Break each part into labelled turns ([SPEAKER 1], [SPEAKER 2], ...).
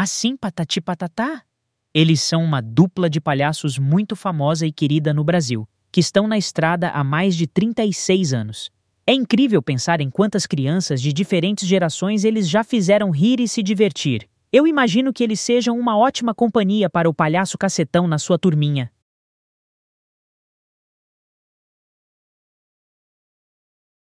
[SPEAKER 1] Assim, patati patatá. Eles são uma dupla de palhaços muito famosa e querida no Brasil, que estão na estrada há mais de 36 anos. É incrível pensar em quantas crianças de diferentes gerações eles já fizeram rir e se divertir. Eu imagino que eles sejam uma ótima companhia para o palhaço
[SPEAKER 2] cacetão na sua turminha.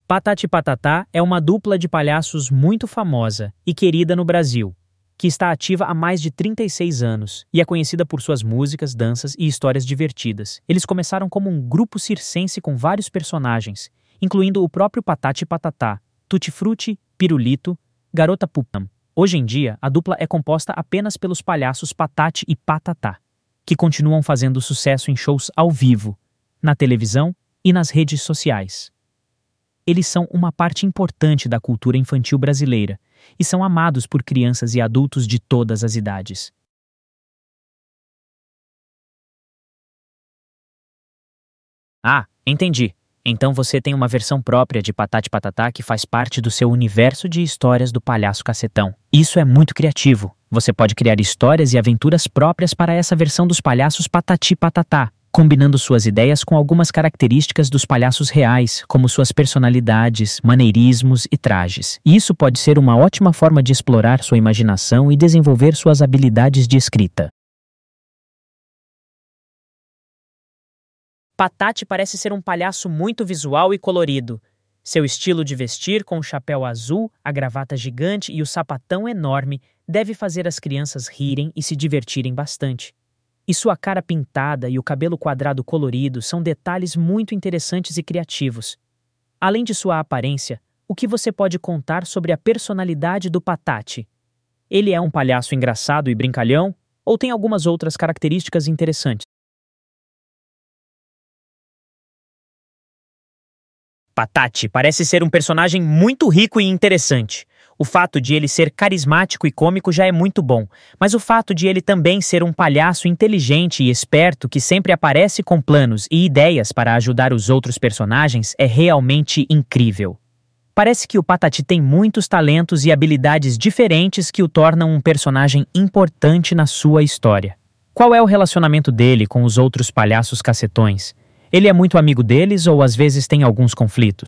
[SPEAKER 1] Patati Patatá é uma dupla de palhaços muito famosa e querida no Brasil, que está ativa há mais de 36 anos e é conhecida por suas músicas, danças e histórias divertidas. Eles começaram como um grupo circense com vários personagens, incluindo o próprio Patati Patatá, Tutti Frutti, Pirulito, Garota Pupam. Hoje em dia, a dupla é composta apenas pelos palhaços Patati e Patatá, que continuam fazendo sucesso em shows ao vivo, na televisão e nas redes sociais. Eles são uma parte importante da cultura infantil brasileira e são amados por crianças e adultos de todas as idades.
[SPEAKER 2] Ah, entendi. Então você
[SPEAKER 1] tem uma versão própria de Patate Patatá que faz parte do seu universo de histórias do Palhaço Cacetão. Isso é muito criativo. Você pode criar histórias e aventuras próprias para essa versão dos palhaços Patati Patatá, combinando suas ideias com algumas características dos palhaços reais, como suas personalidades, maneirismos e trajes. E isso pode ser uma ótima forma de explorar sua imaginação e desenvolver suas habilidades de escrita.
[SPEAKER 2] Patati parece ser um palhaço muito visual
[SPEAKER 1] e colorido. Seu estilo de vestir, com o chapéu azul, a gravata gigante e o sapatão enorme, deve fazer as crianças rirem e se divertirem bastante. E sua cara pintada e o cabelo quadrado colorido são detalhes muito interessantes e criativos. Além de sua aparência, o que você pode contar sobre a personalidade do Patati? Ele é um palhaço engraçado e brincalhão ou tem algumas outras características interessantes? Patati parece ser um personagem muito rico e interessante. O fato de ele ser carismático e cômico já é muito bom, mas o fato de ele também ser um palhaço inteligente e esperto que sempre aparece com planos e ideias para ajudar os outros personagens é realmente incrível. Parece que o Patati tem muitos talentos e habilidades diferentes que o tornam um personagem importante na sua história. Qual é o relacionamento dele com os outros palhaços cacetões? Ele é muito amigo deles ou às vezes tem alguns
[SPEAKER 2] conflitos?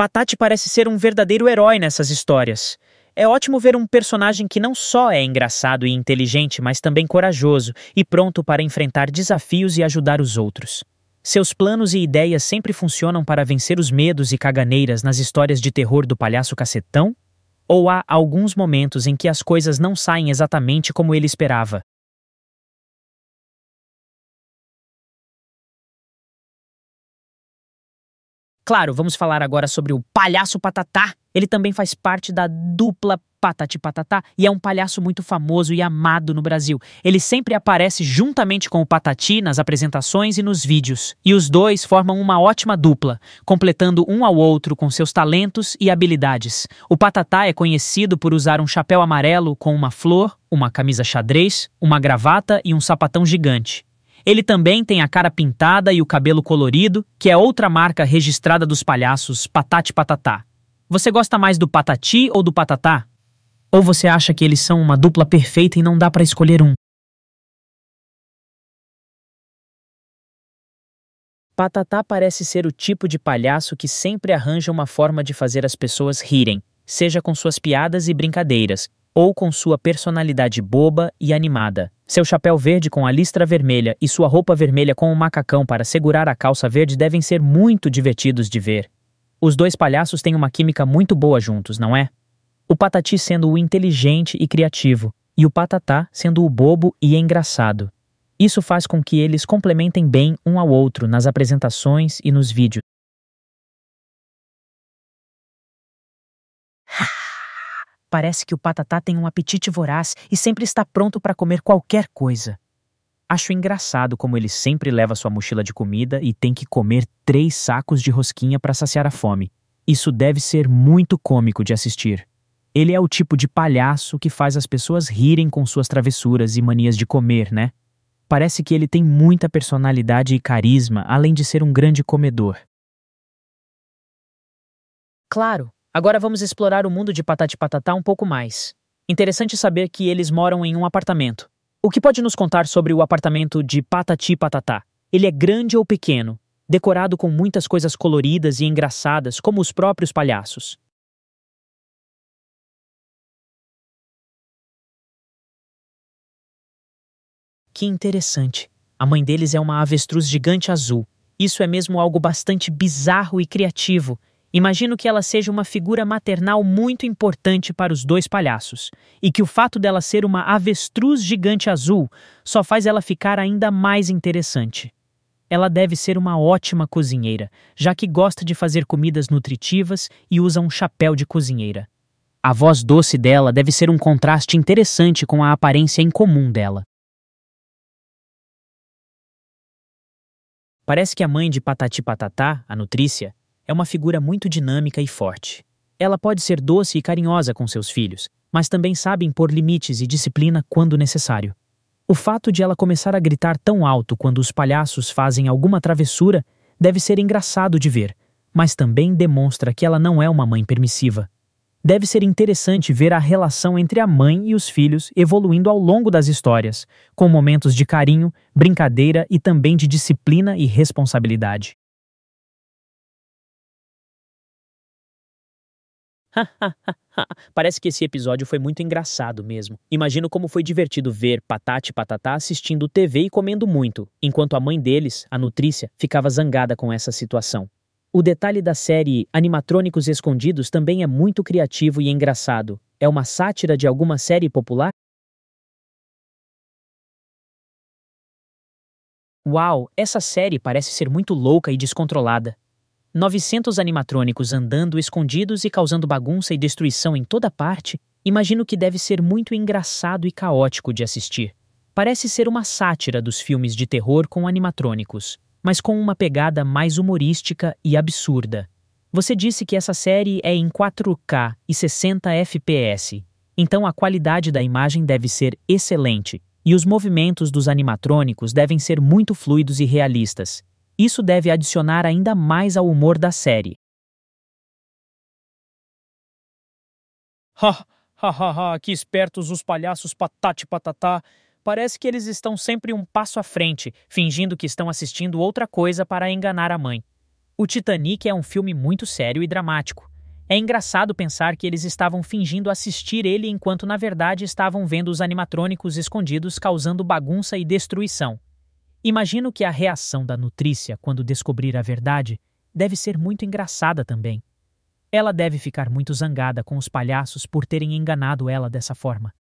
[SPEAKER 2] Patati
[SPEAKER 1] parece ser um verdadeiro herói nessas histórias. É ótimo ver um personagem que não só é engraçado e inteligente, mas também corajoso e pronto para enfrentar desafios e ajudar os outros. Seus planos e ideias sempre funcionam para vencer os medos e caganeiras nas histórias de terror do palhaço cacetão? Ou há alguns momentos em que as coisas não saem
[SPEAKER 2] exatamente como ele esperava, Claro, vamos falar agora sobre o palhaço
[SPEAKER 1] patatá. Ele também faz parte da dupla Patati Patatá e é um palhaço muito famoso e amado no Brasil. Ele sempre aparece juntamente com o Patati nas apresentações e nos vídeos. E os dois formam uma ótima dupla, completando um ao outro com seus talentos e habilidades. O Patatá é conhecido por usar um chapéu amarelo com uma flor, uma camisa xadrez, uma gravata e um sapatão gigante. Ele também tem a cara pintada e o cabelo colorido, que é outra marca registrada dos palhaços Patati Patatá. Você gosta mais do Patati ou do Patatá? Ou você acha que eles são uma dupla
[SPEAKER 2] perfeita e não dá para escolher um?
[SPEAKER 1] Patatá parece ser o tipo de palhaço que sempre arranja uma forma de fazer as pessoas rirem, seja com suas piadas e brincadeiras, ou com sua personalidade boba e animada. Seu chapéu verde com a listra vermelha e sua roupa vermelha com o um macacão para segurar a calça verde devem ser muito divertidos de ver. Os dois palhaços têm uma química muito boa juntos, não é? O Patati sendo o inteligente e criativo, e o Patatá sendo o bobo e engraçado. Isso faz com que eles complementem bem
[SPEAKER 2] um ao outro nas apresentações e nos vídeos.
[SPEAKER 1] Parece que o patatá tem um apetite voraz e sempre está pronto para comer qualquer coisa. Acho engraçado como ele sempre leva sua mochila de comida e tem que comer três sacos de rosquinha para saciar a fome. Isso deve ser muito cômico de assistir. Ele é o tipo de palhaço que faz as pessoas rirem com suas travessuras e manias de comer, né? Parece que ele tem muita personalidade e carisma, além de ser um grande comedor. Claro, Agora vamos explorar o mundo de Patati Patatá um pouco mais. Interessante saber que eles moram em um apartamento. O que pode nos contar sobre o apartamento de Patati Patatá? Ele é grande ou pequeno, decorado com muitas coisas coloridas e engraçadas, como os próprios
[SPEAKER 2] palhaços.
[SPEAKER 1] Que interessante. A mãe deles é uma avestruz gigante azul. Isso é mesmo algo bastante bizarro e criativo. Imagino que ela seja uma figura maternal muito importante para os dois palhaços, e que o fato dela ser uma avestruz gigante azul só faz ela ficar ainda mais interessante. Ela deve ser uma ótima cozinheira, já que gosta de fazer comidas nutritivas e usa um chapéu de cozinheira. A voz doce dela deve ser um contraste interessante com
[SPEAKER 2] a aparência incomum dela.
[SPEAKER 1] Parece que a mãe de Patati Patatá, a Nutrícia, é uma figura muito dinâmica e forte. Ela pode ser doce e carinhosa com seus filhos, mas também sabe impor limites e disciplina quando necessário. O fato de ela começar a gritar tão alto quando os palhaços fazem alguma travessura deve ser engraçado de ver, mas também demonstra que ela não é uma mãe permissiva. Deve ser interessante ver a relação entre a mãe e os filhos evoluindo ao longo das histórias, com momentos de carinho, brincadeira e também de disciplina
[SPEAKER 2] e responsabilidade.
[SPEAKER 1] Parece que esse episódio foi muito engraçado mesmo. Imagino como foi divertido ver Patati e Patatá assistindo TV e comendo muito, enquanto a mãe deles, a Nutrícia, ficava zangada com essa situação. O detalhe da série Animatrônicos Escondidos também é muito criativo e engraçado. É uma sátira de alguma série popular?
[SPEAKER 2] Uau, essa série
[SPEAKER 1] parece ser muito louca e descontrolada. 900 animatrônicos andando escondidos e causando bagunça e destruição em toda parte, imagino que deve ser muito engraçado e caótico de assistir. Parece ser uma sátira dos filmes de terror com animatrônicos, mas com uma pegada mais humorística e absurda. Você disse que essa série é em 4K e 60 FPS, então a qualidade da imagem deve ser excelente e os movimentos dos animatrônicos devem ser muito fluidos e realistas. Isso deve adicionar ainda mais ao humor da série. Ha, ha, ha, ha, que espertos os palhaços patate patatá. Parece que eles estão sempre um passo à frente, fingindo que estão assistindo outra coisa para enganar a mãe. O Titanic é um filme muito sério e dramático. É engraçado pensar que eles estavam fingindo assistir ele enquanto na verdade estavam vendo os animatrônicos escondidos causando bagunça e destruição. Imagino que a reação da Nutrícia quando descobrir a verdade deve ser muito engraçada também. Ela deve ficar muito zangada com os palhaços por terem enganado ela dessa forma.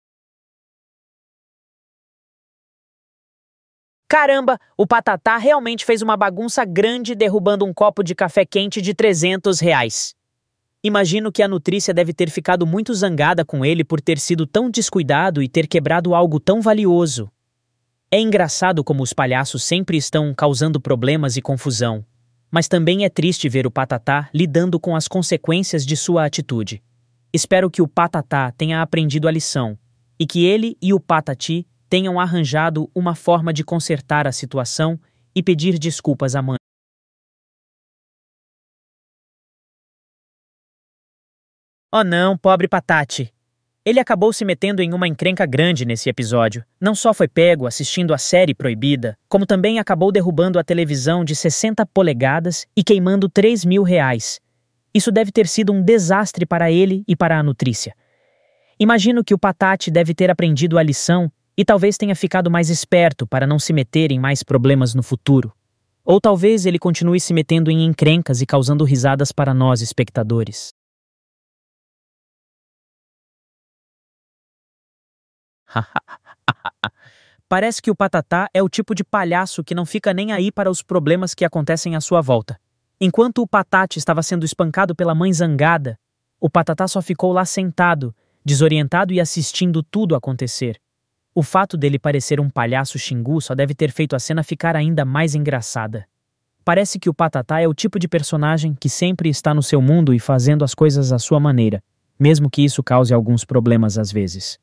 [SPEAKER 2] Caramba, o Patatá realmente fez
[SPEAKER 1] uma bagunça grande derrubando um copo de café quente de 300 reais. Imagino que a Nutrícia deve ter ficado muito zangada com ele por ter sido tão descuidado e ter quebrado algo tão valioso. É engraçado como os palhaços sempre estão causando problemas e confusão, mas também é triste ver o Patatá lidando com as consequências de sua atitude. Espero que o Patatá tenha aprendido a lição e que ele e o Patati tenham arranjado uma forma de consertar a situação e pedir
[SPEAKER 2] desculpas à mãe.
[SPEAKER 1] Oh não, pobre Patati! Ele acabou se metendo em uma encrenca grande nesse episódio. Não só foi pego assistindo a série proibida, como também acabou derrubando a televisão de 60 polegadas e queimando 3 mil reais. Isso deve ter sido um desastre para ele e para a Nutrícia. Imagino que o Patate deve ter aprendido a lição e talvez tenha ficado mais esperto para não se meter em mais problemas no futuro. Ou talvez ele continue se metendo em encrencas e causando risadas para nós, espectadores. Parece que o Patatá é o tipo de palhaço que não fica nem aí para os problemas que acontecem à sua volta. Enquanto o Patate estava sendo espancado pela mãe zangada, o Patatá só ficou lá sentado, desorientado e assistindo tudo acontecer. O fato dele parecer um palhaço xingu só deve ter feito a cena ficar ainda mais engraçada. Parece que o Patatá é o tipo de personagem que sempre está no seu mundo e fazendo as coisas à sua maneira, mesmo que isso cause alguns problemas às vezes.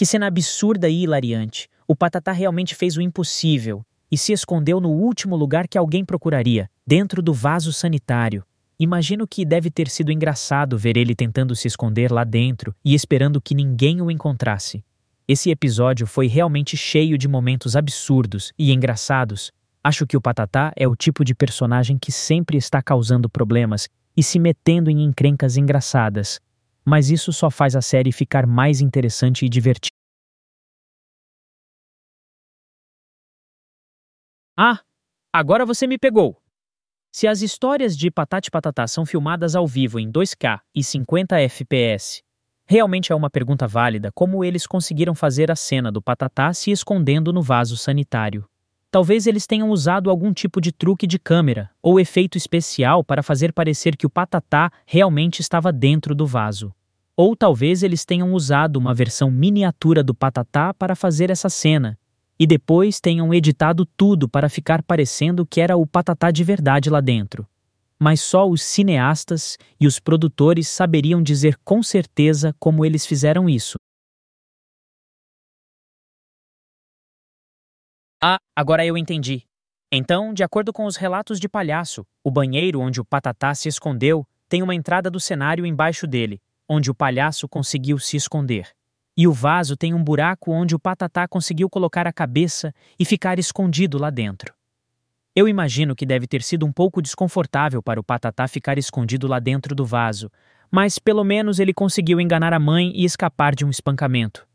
[SPEAKER 1] Que cena absurda e hilariante. O Patatá realmente fez o impossível e se escondeu no último lugar que alguém procuraria, dentro do vaso sanitário. Imagino que deve ter sido engraçado ver ele tentando se esconder lá dentro e esperando que ninguém o encontrasse. Esse episódio foi realmente cheio de momentos absurdos e engraçados. Acho que o Patatá é o tipo de personagem que sempre está causando problemas e se metendo em encrencas engraçadas. Mas isso só faz a série ficar mais interessante e divertida. Ah, agora você me pegou! Se as histórias de Patati Patatá são filmadas ao vivo em 2K e 50 FPS, realmente é uma pergunta válida como eles conseguiram fazer a cena do Patatá se escondendo no vaso sanitário. Talvez eles tenham usado algum tipo de truque de câmera ou efeito especial para fazer parecer que o patatá realmente estava dentro do vaso. Ou talvez eles tenham usado uma versão miniatura do patatá para fazer essa cena, e depois tenham editado tudo para ficar parecendo que era o patatá de verdade lá dentro. Mas só os cineastas e os produtores saberiam dizer com certeza como eles fizeram isso.
[SPEAKER 2] Ah, agora eu entendi.
[SPEAKER 1] Então, de acordo com os relatos de palhaço, o banheiro onde o patatá se escondeu tem uma entrada do cenário embaixo dele, onde o palhaço conseguiu se esconder. E o vaso tem um buraco onde o patatá conseguiu colocar a cabeça e ficar escondido lá dentro. Eu imagino que deve ter sido um pouco desconfortável para o patatá ficar escondido lá dentro do vaso, mas pelo menos ele conseguiu enganar a mãe e escapar de um espancamento.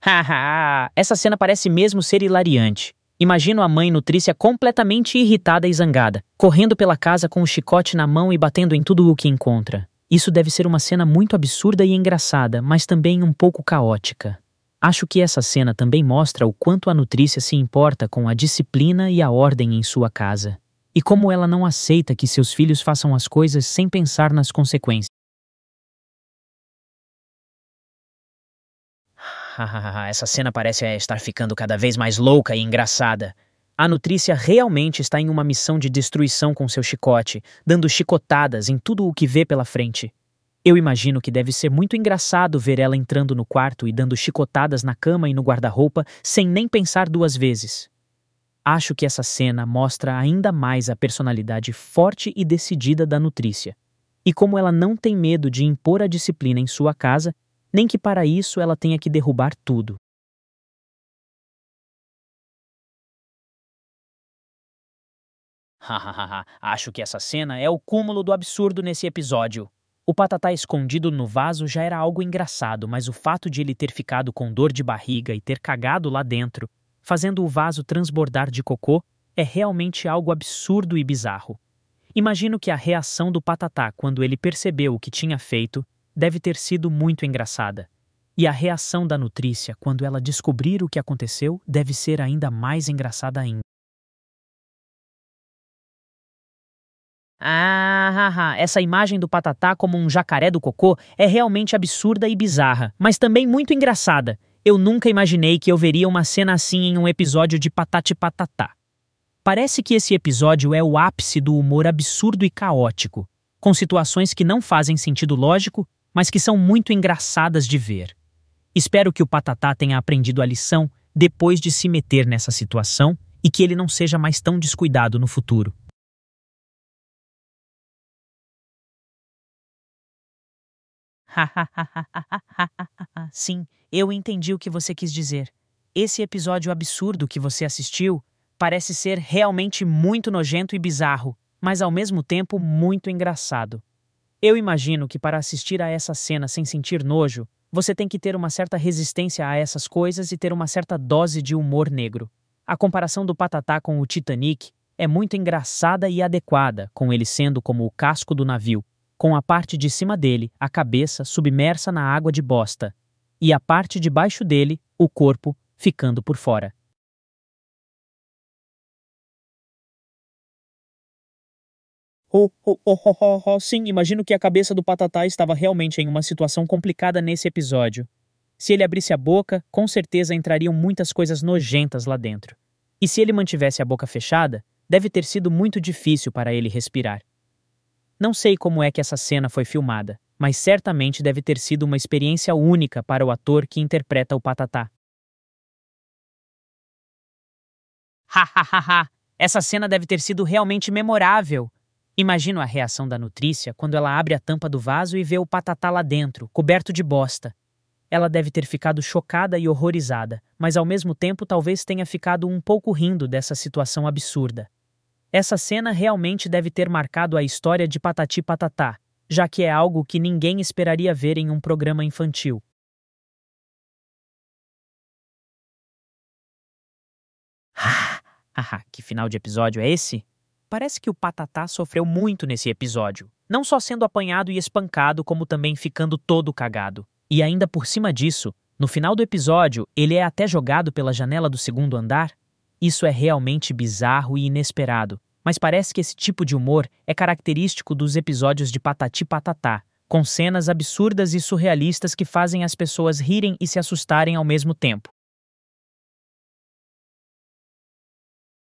[SPEAKER 2] Haha, essa
[SPEAKER 1] cena parece mesmo ser hilariante. Imagino a mãe nutrícia completamente irritada e zangada, correndo pela casa com o chicote na mão e batendo em tudo o que encontra. Isso deve ser uma cena muito absurda e engraçada, mas também um pouco caótica. Acho que essa cena também mostra o quanto a Nutrícia se importa com a disciplina e a ordem em sua casa, e como ela não aceita que seus filhos façam as coisas sem pensar nas consequências.
[SPEAKER 2] essa cena parece é, estar
[SPEAKER 1] ficando cada vez mais louca e engraçada. A Nutrícia realmente está em uma missão de destruição com seu chicote, dando chicotadas em tudo o que vê pela frente. Eu imagino que deve ser muito engraçado ver ela entrando no quarto e dando chicotadas na cama e no guarda-roupa sem nem pensar duas vezes. Acho que essa cena mostra ainda mais a personalidade forte e decidida da Nutrícia, e como ela não tem medo de impor a disciplina em sua casa, nem que para isso ela tenha que derrubar tudo. Hahaha, acho que essa cena é o cúmulo do absurdo nesse episódio. O patatá escondido no vaso já era algo engraçado, mas o fato de ele ter ficado com dor de barriga e ter cagado lá dentro, fazendo o vaso transbordar de cocô, é realmente algo absurdo e bizarro. Imagino que a reação do patatá quando ele percebeu o que tinha feito deve ter sido muito engraçada. E a reação da Nutrícia quando ela descobrir o que aconteceu deve ser ainda mais engraçada ainda. Ah, essa imagem do patatá como um jacaré do cocô é realmente absurda e bizarra, mas também muito engraçada. Eu nunca imaginei que eu veria uma cena assim em um episódio de Patate Patatá. Parece que esse episódio é o ápice do humor absurdo e caótico, com situações que não fazem sentido lógico, mas que são muito engraçadas de ver. Espero que o Patatá tenha aprendido a lição depois de se meter nessa situação e que ele não seja mais tão descuidado no futuro. Sim, eu entendi o que você quis dizer. Esse episódio absurdo que você assistiu parece ser realmente muito nojento e bizarro, mas ao mesmo tempo muito engraçado. Eu imagino que para assistir a essa cena sem sentir nojo, você tem que ter uma certa resistência a essas coisas e ter uma certa dose de humor negro. A comparação do Patatá com o Titanic é muito engraçada e adequada, com ele sendo como o casco do navio, com a parte de cima dele, a cabeça, submersa na água de bosta, e a parte de baixo dele, o corpo, ficando por fora. Oh, oh, oh, oh, oh, sim, imagino que a cabeça do Patatá estava realmente em uma situação complicada nesse episódio. Se ele abrisse a boca, com certeza entrariam muitas coisas nojentas lá dentro. E se ele mantivesse a boca fechada, deve ter sido muito difícil para ele respirar. Não sei como é que essa cena foi filmada, mas certamente deve ter sido uma experiência única para o ator que interpreta o Patatá. Hahaha! Essa cena deve ter sido realmente memorável. Imagino a reação da nutrícia quando ela abre a tampa do vaso e vê o patatá lá dentro, coberto de bosta. Ela deve ter ficado chocada e horrorizada, mas ao mesmo tempo talvez tenha ficado um pouco rindo dessa situação absurda. Essa cena realmente deve ter marcado a história de Patati Patatá, já que é algo que ninguém esperaria
[SPEAKER 2] ver em um programa infantil.
[SPEAKER 1] Ah, ah, que final de episódio é esse? Parece que o Patatá sofreu muito nesse episódio, não só sendo apanhado e espancado, como também ficando todo cagado. E ainda por cima disso, no final do episódio, ele é até jogado pela janela do segundo andar isso é realmente bizarro e inesperado, mas parece que esse tipo de humor é característico dos episódios de Patati Patatá, com cenas absurdas e surrealistas que fazem as pessoas rirem e se assustarem ao mesmo tempo.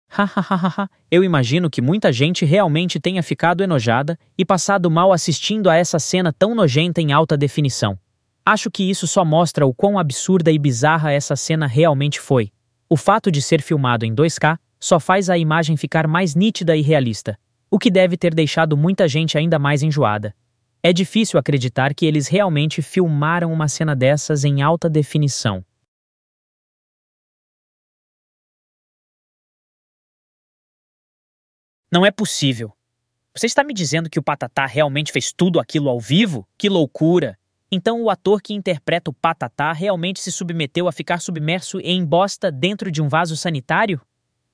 [SPEAKER 2] Hahaha,
[SPEAKER 1] eu imagino que muita gente realmente tenha ficado enojada e passado mal assistindo a essa cena tão nojenta em alta definição. Acho que isso só mostra o quão absurda e bizarra essa cena realmente foi. O fato de ser filmado em 2K só faz a imagem ficar mais nítida e realista, o que deve ter deixado muita gente ainda mais enjoada. É difícil acreditar que eles realmente filmaram uma cena dessas em alta definição.
[SPEAKER 2] Não é possível.
[SPEAKER 1] Você está me dizendo que o Patatá realmente fez tudo aquilo ao vivo? Que loucura! Então, o ator que interpreta o Patatá realmente se submeteu a ficar submerso em bosta dentro de um vaso sanitário?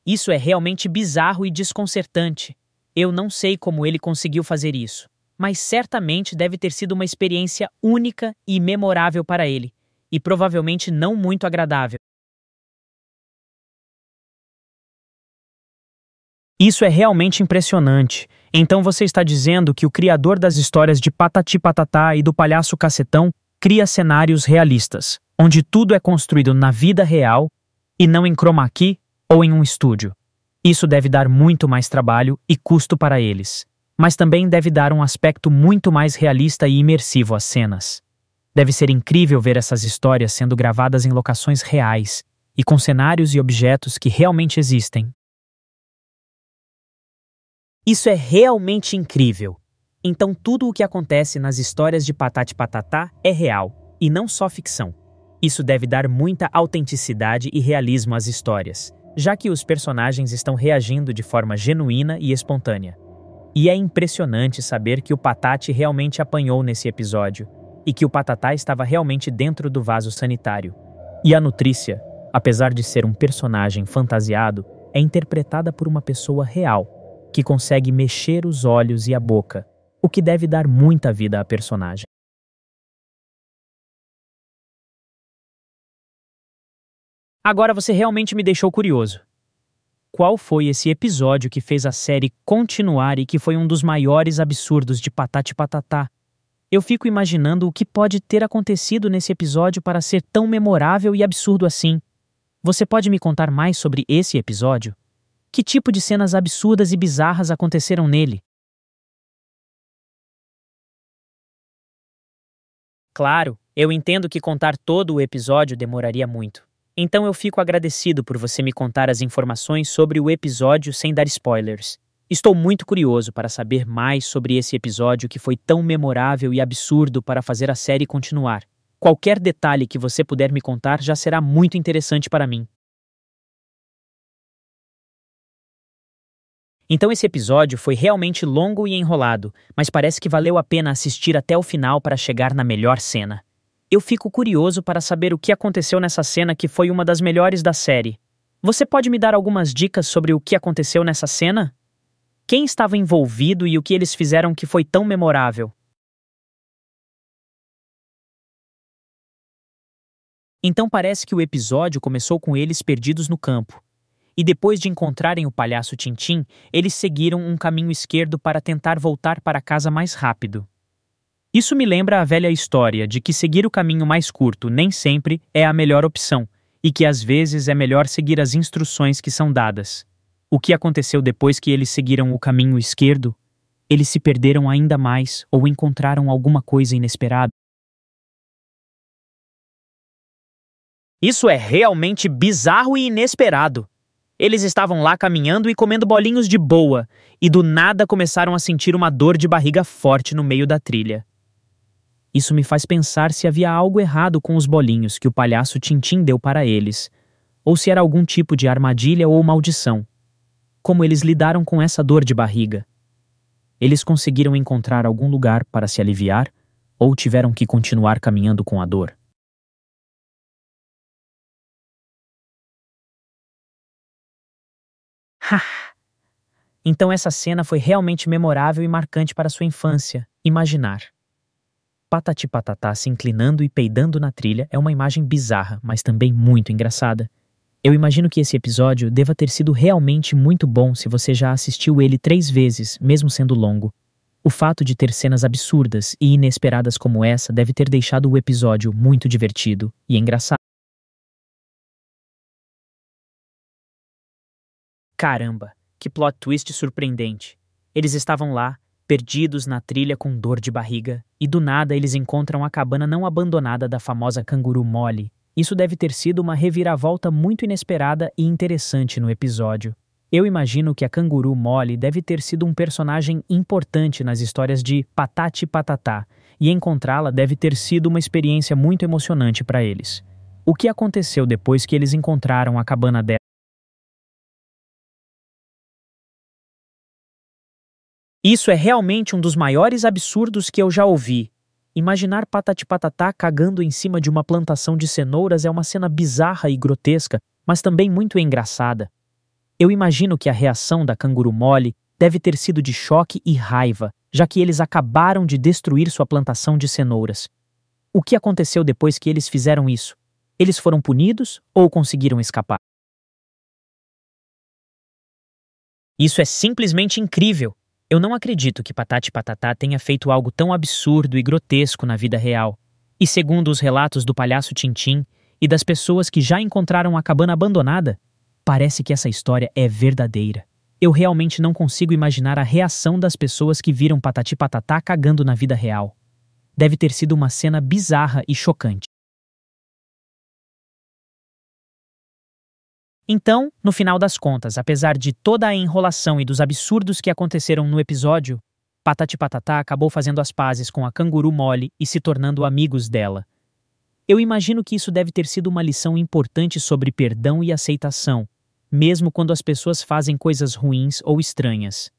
[SPEAKER 1] Isso é realmente bizarro e desconcertante. Eu não sei como ele conseguiu fazer isso, mas certamente deve ter sido uma experiência única e memorável para ele, e provavelmente não muito agradável.
[SPEAKER 2] Isso é realmente impressionante.
[SPEAKER 1] Então você está dizendo que o criador das histórias de Patati Patatá e do Palhaço Cacetão cria cenários realistas, onde tudo é construído na vida real e não em chroma key ou em um estúdio. Isso deve dar muito mais trabalho e custo para eles, mas também deve dar um aspecto muito mais realista e imersivo às cenas. Deve ser incrível ver essas histórias sendo gravadas em locações reais e com cenários e objetos que realmente existem, isso é realmente incrível. Então tudo o que acontece nas histórias de Patati Patatá é real, e não só ficção. Isso deve dar muita autenticidade e realismo às histórias, já que os personagens estão reagindo de forma genuína e espontânea. E é impressionante saber que o Patati realmente apanhou nesse episódio, e que o Patatá estava realmente dentro do vaso sanitário. E a Nutrícia, apesar de ser um personagem fantasiado, é interpretada por uma pessoa real, que consegue mexer os olhos e a boca, o que deve dar muita vida à personagem. Agora você realmente me deixou curioso. Qual foi esse episódio que fez a série continuar e que foi um dos maiores absurdos de Patati Patatá? Eu fico imaginando o que pode ter acontecido nesse episódio para ser tão memorável e absurdo assim. Você pode me contar mais sobre esse episódio? Que tipo de cenas absurdas e bizarras aconteceram nele? Claro, eu entendo que contar todo o episódio demoraria muito. Então eu fico agradecido por você me contar as informações sobre o episódio sem dar spoilers. Estou muito curioso para saber mais sobre esse episódio que foi tão memorável e absurdo para fazer a série continuar. Qualquer detalhe que você puder me contar já será muito interessante para mim.
[SPEAKER 2] Então esse episódio foi
[SPEAKER 1] realmente longo e enrolado, mas parece que valeu a pena assistir até o final para chegar na melhor cena. Eu fico curioso para saber o que aconteceu nessa cena que foi uma das melhores da série. Você pode me dar algumas dicas sobre o que aconteceu nessa cena? Quem estava envolvido e o que eles fizeram que foi tão memorável?
[SPEAKER 2] Então parece que o episódio começou com eles
[SPEAKER 1] perdidos no campo, e depois de encontrarem o palhaço Tintim, eles seguiram um caminho esquerdo para tentar voltar para casa mais rápido. Isso me lembra a velha história de que seguir o caminho mais curto nem sempre é a melhor opção e que às vezes é melhor seguir as instruções que são dadas. O que aconteceu depois que eles seguiram o caminho esquerdo? Eles se perderam ainda mais ou encontraram alguma coisa inesperada.
[SPEAKER 2] Isso é realmente bizarro
[SPEAKER 1] e inesperado. Eles estavam lá caminhando e comendo bolinhos de boa, e do nada começaram a sentir uma dor de barriga forte no meio da trilha. Isso me faz pensar se havia algo errado com os bolinhos que o palhaço Tintim deu para eles, ou se era algum tipo de armadilha ou maldição. Como eles lidaram com essa dor de barriga? Eles conseguiram encontrar algum lugar para se aliviar ou tiveram que
[SPEAKER 2] continuar caminhando com a dor? Então essa cena foi
[SPEAKER 1] realmente memorável e marcante para sua infância. Imaginar. Patati Patatá se inclinando e peidando na trilha é uma imagem bizarra, mas também muito engraçada. Eu imagino que esse episódio deva ter sido realmente muito bom se você já assistiu ele três vezes, mesmo sendo longo. O fato de ter cenas absurdas e inesperadas como essa deve ter deixado o episódio muito divertido e engraçado. Caramba, que plot twist surpreendente. Eles estavam lá, perdidos na trilha com dor de barriga, e do nada eles encontram a cabana não abandonada da famosa canguru mole. Isso deve ter sido uma reviravolta muito inesperada e interessante no episódio. Eu imagino que a canguru mole deve ter sido um personagem importante nas histórias de Patati Patatá, e encontrá-la deve ter sido uma experiência muito emocionante para eles. O que aconteceu depois que eles encontraram a cabana dela? Isso é realmente um dos maiores absurdos que eu já ouvi. Imaginar Patati Patatá cagando em cima de uma plantação de cenouras é uma cena bizarra e grotesca, mas também muito engraçada. Eu imagino que a reação da canguru mole deve ter sido de choque e raiva, já que eles acabaram de destruir sua plantação de cenouras. O que aconteceu depois que eles fizeram isso? Eles foram punidos ou conseguiram escapar?
[SPEAKER 2] Isso é simplesmente incrível!
[SPEAKER 1] Eu não acredito que Patati Patatá tenha feito algo tão absurdo e grotesco na vida real. E segundo os relatos do palhaço Tintim e das pessoas que já encontraram a cabana abandonada, parece que essa história é verdadeira. Eu realmente não consigo imaginar a reação das pessoas que viram Patati Patatá cagando na vida real. Deve ter sido uma cena
[SPEAKER 2] bizarra e chocante.
[SPEAKER 1] Então, no final das contas, apesar de toda a enrolação e dos absurdos que aconteceram no episódio, Patati Patatá acabou fazendo as pazes com a canguru mole e se tornando amigos dela. Eu imagino que isso deve ter sido uma lição importante sobre perdão e aceitação, mesmo quando as pessoas fazem coisas ruins ou estranhas.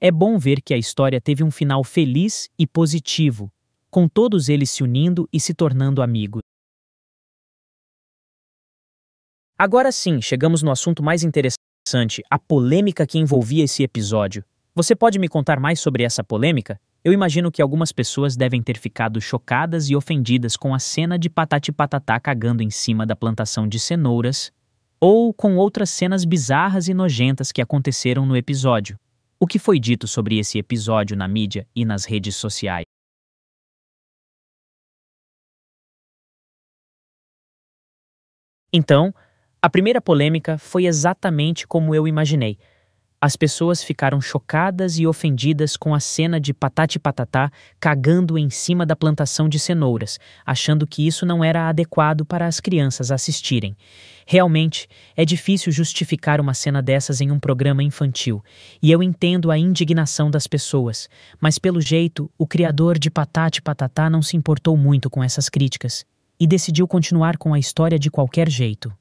[SPEAKER 1] É bom ver que a história teve um final feliz e positivo, com todos eles se
[SPEAKER 2] unindo e se tornando amigos. Agora sim,
[SPEAKER 1] chegamos no assunto mais interessante, a polêmica que envolvia esse episódio. Você pode me contar mais sobre essa polêmica? Eu imagino que algumas pessoas devem ter ficado chocadas e ofendidas com a cena de Patati Patatá cagando em cima da plantação de cenouras, ou com outras cenas bizarras e nojentas que aconteceram no episódio. O que foi dito sobre esse episódio na mídia e nas redes sociais?
[SPEAKER 2] Então, a primeira
[SPEAKER 1] polêmica foi exatamente como eu imaginei. As pessoas ficaram chocadas e ofendidas com a cena de Patati Patatá cagando em cima da plantação de cenouras, achando que isso não era adequado para as crianças assistirem. Realmente, é difícil justificar uma cena dessas em um programa infantil, e eu entendo a indignação das pessoas, mas pelo jeito, o criador de Patati Patatá não se importou muito com essas críticas e decidiu continuar com a história de qualquer jeito.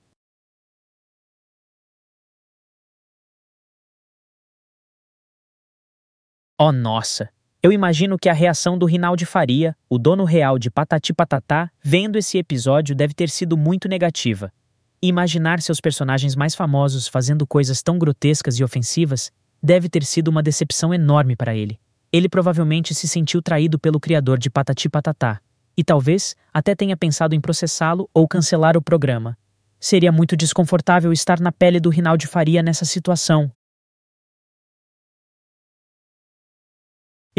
[SPEAKER 1] Oh, nossa! Eu imagino que a reação do Rinaldi Faria, o dono real de Patati Patatá, vendo esse episódio deve ter sido muito negativa. Imaginar seus personagens mais famosos fazendo coisas tão grotescas e ofensivas deve ter sido uma decepção enorme para ele. Ele provavelmente se sentiu traído pelo criador de Patati Patatá e talvez até tenha pensado em processá-lo ou cancelar o programa. Seria muito desconfortável
[SPEAKER 2] estar na pele do Rinaldi Faria nessa situação,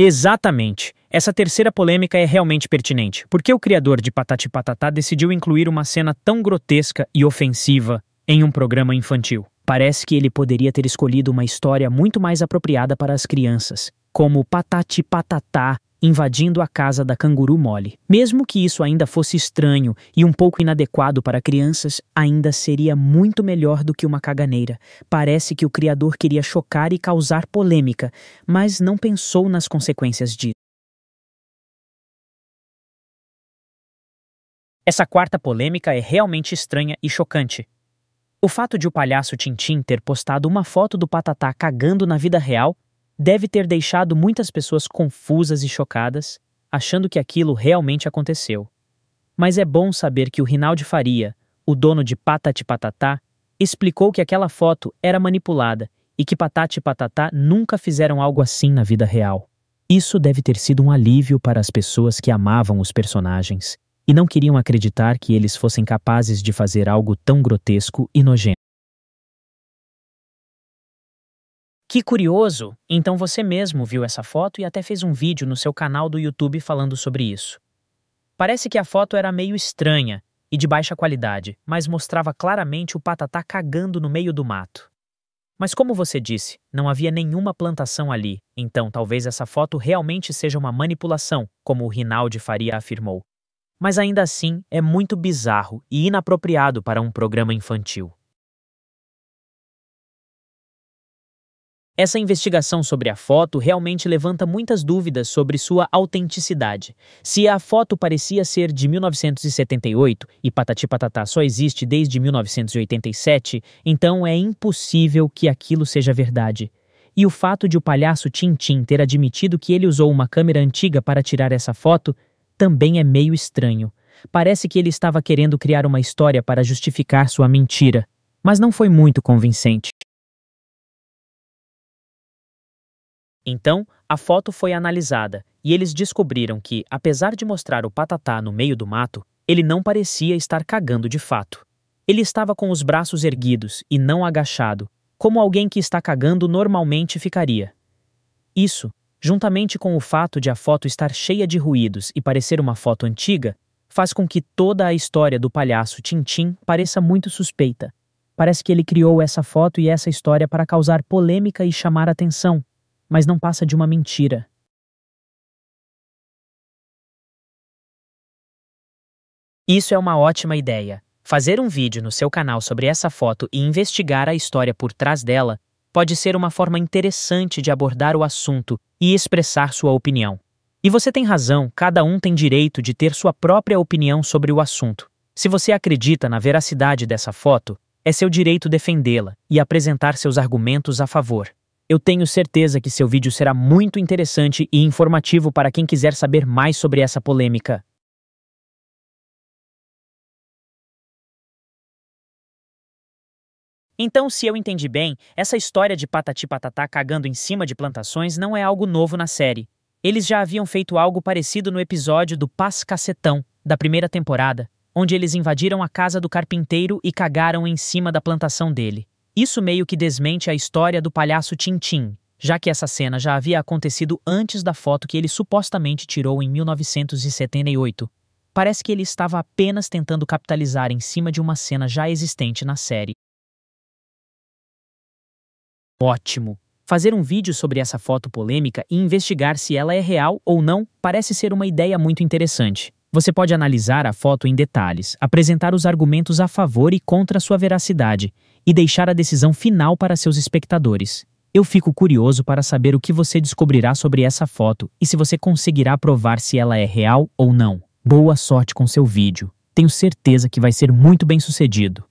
[SPEAKER 1] Exatamente. Essa terceira polêmica é realmente pertinente. Por que o criador de Patati Patatá decidiu incluir uma cena tão grotesca e ofensiva em um programa infantil? Parece que ele poderia ter escolhido uma história muito mais apropriada para as crianças, como Patati Patatá invadindo a casa da canguru mole. Mesmo que isso ainda fosse estranho e um pouco inadequado para crianças, ainda seria muito melhor do que uma caganeira. Parece que o criador queria chocar e causar polêmica, mas
[SPEAKER 2] não pensou nas consequências disso.
[SPEAKER 1] Essa quarta polêmica é realmente estranha e chocante. O fato de o palhaço Tintim ter postado uma foto do Patatá cagando na vida real deve ter deixado muitas pessoas confusas e chocadas, achando que aquilo realmente aconteceu. Mas é bom saber que o Rinaldi Faria, o dono de Patati Patatá, explicou que aquela foto era manipulada e que Patati Patatá nunca fizeram algo assim na vida real. Isso deve ter sido um alívio para as pessoas que amavam os personagens e não queriam acreditar que eles fossem capazes de fazer algo tão grotesco e nojento.
[SPEAKER 2] Que curioso! Então você mesmo
[SPEAKER 1] viu essa foto e até fez um vídeo no seu canal do YouTube falando sobre isso. Parece que a foto era meio estranha e de baixa qualidade, mas mostrava claramente o patatá cagando no meio do mato. Mas como você disse, não havia nenhuma plantação ali, então talvez essa foto realmente seja uma manipulação, como o Rinaldi Faria afirmou. Mas ainda assim, é muito bizarro e inapropriado para um programa infantil.
[SPEAKER 2] Essa investigação sobre a foto
[SPEAKER 1] realmente levanta muitas dúvidas sobre sua autenticidade. Se a foto parecia ser de 1978 e Patati Patatá só existe desde 1987, então é impossível que aquilo seja verdade. E o fato de o palhaço Tintim ter admitido que ele usou uma câmera antiga para tirar essa foto também é meio estranho. Parece que ele estava querendo criar uma história para justificar sua mentira, mas
[SPEAKER 2] não foi muito convincente. Então,
[SPEAKER 1] a foto foi analisada e eles descobriram que, apesar de mostrar o patatá no meio do mato, ele não parecia estar cagando de fato. Ele estava com os braços erguidos e não agachado, como alguém que está cagando normalmente ficaria. Isso, juntamente com o fato de a foto estar cheia de ruídos e parecer uma foto antiga, faz com que toda a história do palhaço Tintim pareça muito suspeita. Parece que ele criou essa foto e essa história para causar polêmica e chamar atenção, mas não passa
[SPEAKER 2] de uma mentira.
[SPEAKER 1] Isso é uma ótima ideia. Fazer um vídeo no seu canal sobre essa foto e investigar a história por trás dela pode ser uma forma interessante de abordar o assunto e expressar sua opinião. E você tem razão, cada um tem direito de ter sua própria opinião sobre o assunto. Se você acredita na veracidade dessa foto, é seu direito defendê-la e apresentar seus argumentos a favor. Eu tenho certeza que seu vídeo será muito interessante e informativo para quem quiser saber mais sobre essa polêmica. Então, se eu entendi bem, essa história de patati patatá cagando em cima de plantações não é algo novo na série. Eles já haviam feito algo parecido no episódio do Paz Cacetão, da primeira temporada, onde eles invadiram a casa do carpinteiro e cagaram em cima da plantação dele. Isso meio que desmente a história do palhaço Tintim, já que essa cena já havia acontecido antes da foto que ele supostamente tirou em 1978. Parece que ele estava apenas tentando capitalizar em cima de uma cena já existente na série. Ótimo! Fazer um vídeo sobre essa foto polêmica e investigar se ela é real ou não parece ser uma ideia muito interessante. Você pode analisar a foto em detalhes, apresentar os argumentos a favor e contra sua veracidade e deixar a decisão final para seus espectadores. Eu fico curioso para saber o que você descobrirá sobre essa foto e se você conseguirá provar se ela é real ou não. Boa sorte com seu vídeo. Tenho certeza que vai ser muito bem sucedido.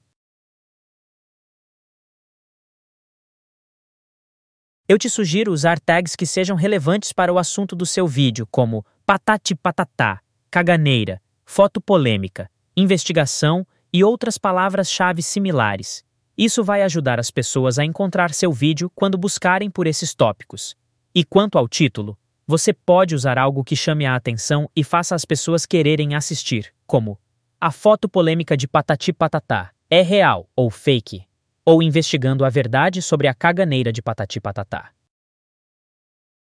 [SPEAKER 2] Eu te sugiro usar tags que sejam
[SPEAKER 1] relevantes para o assunto do seu vídeo, como patati patatá, caganeira, foto polêmica, investigação e outras palavras-chave similares. Isso vai ajudar as pessoas a encontrar seu vídeo quando buscarem por esses tópicos. E quanto ao título, você pode usar algo que chame a atenção e faça as pessoas quererem assistir, como a foto polêmica de Patati Patatá é real ou fake, ou investigando a verdade sobre a caganeira de Patati Patatá.